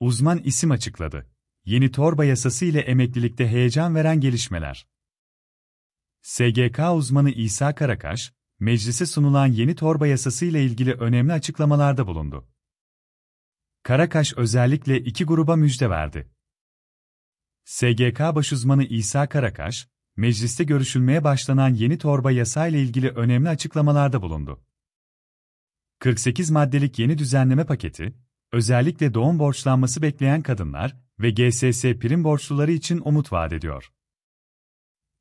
Uzman isim açıkladı. Yeni torba yasası ile emeklilikte heyecan veren gelişmeler. SGK uzmanı İsa Karakaş, meclise sunulan yeni torba yasası ile ilgili önemli açıklamalarda bulundu. Karakaş özellikle iki gruba müjde verdi. SGK baş uzmanı İsa Karakaş, mecliste görüşülmeye başlanan yeni torba yasayla ilgili önemli açıklamalarda bulundu. 48 maddelik yeni düzenleme paketi, özellikle doğum borçlanması bekleyen kadınlar ve GSS prim borçluları için umut vaat ediyor.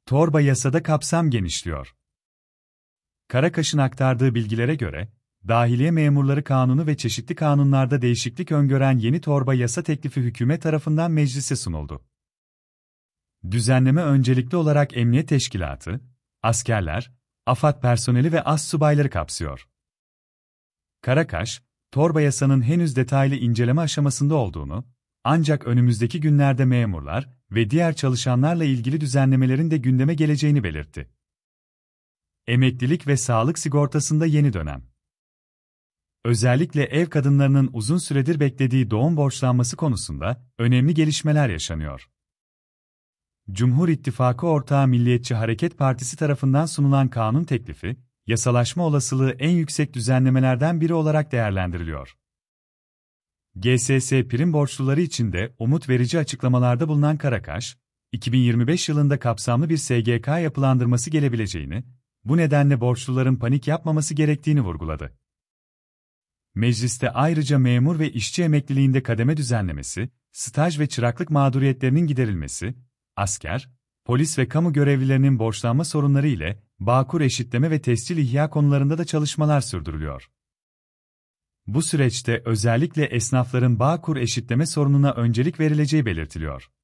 Torba yasada kapsam genişliyor. Karakaş'ın aktardığı bilgilere göre, Dahiliye Memurları Kanunu ve çeşitli kanunlarda değişiklik öngören yeni torba yasa teklifi hükümet tarafından meclise sunuldu. Düzenleme öncelikli olarak emniyet teşkilatı, askerler, AFAD personeli ve as subayları kapsıyor. Karakaş, torba yasanın henüz detaylı inceleme aşamasında olduğunu, ancak önümüzdeki günlerde memurlar ve diğer çalışanlarla ilgili düzenlemelerin de gündeme geleceğini belirtti. Emeklilik ve sağlık sigortasında yeni dönem. Özellikle ev kadınlarının uzun süredir beklediği doğum borçlanması konusunda önemli gelişmeler yaşanıyor. Cumhur İttifakı ortağı Milliyetçi Hareket Partisi tarafından sunulan kanun teklifi, yasalaşma olasılığı en yüksek düzenlemelerden biri olarak değerlendiriliyor. GSS prim borçluları için de umut verici açıklamalarda bulunan Karakaş, 2025 yılında kapsamlı bir SGK yapılandırması gelebileceğini, bu nedenle borçluların panik yapmaması gerektiğini vurguladı. Mecliste ayrıca memur ve işçi emekliliğinde kademe düzenlemesi, staj ve çıraklık mağduriyetlerinin giderilmesi, asker, polis ve kamu görevlilerinin borçlanma sorunları ile Bağkur eşitleme ve tescil ihya konularında da çalışmalar sürdürülüyor. Bu süreçte özellikle esnafların Bağkur eşitleme sorununa öncelik verileceği belirtiliyor.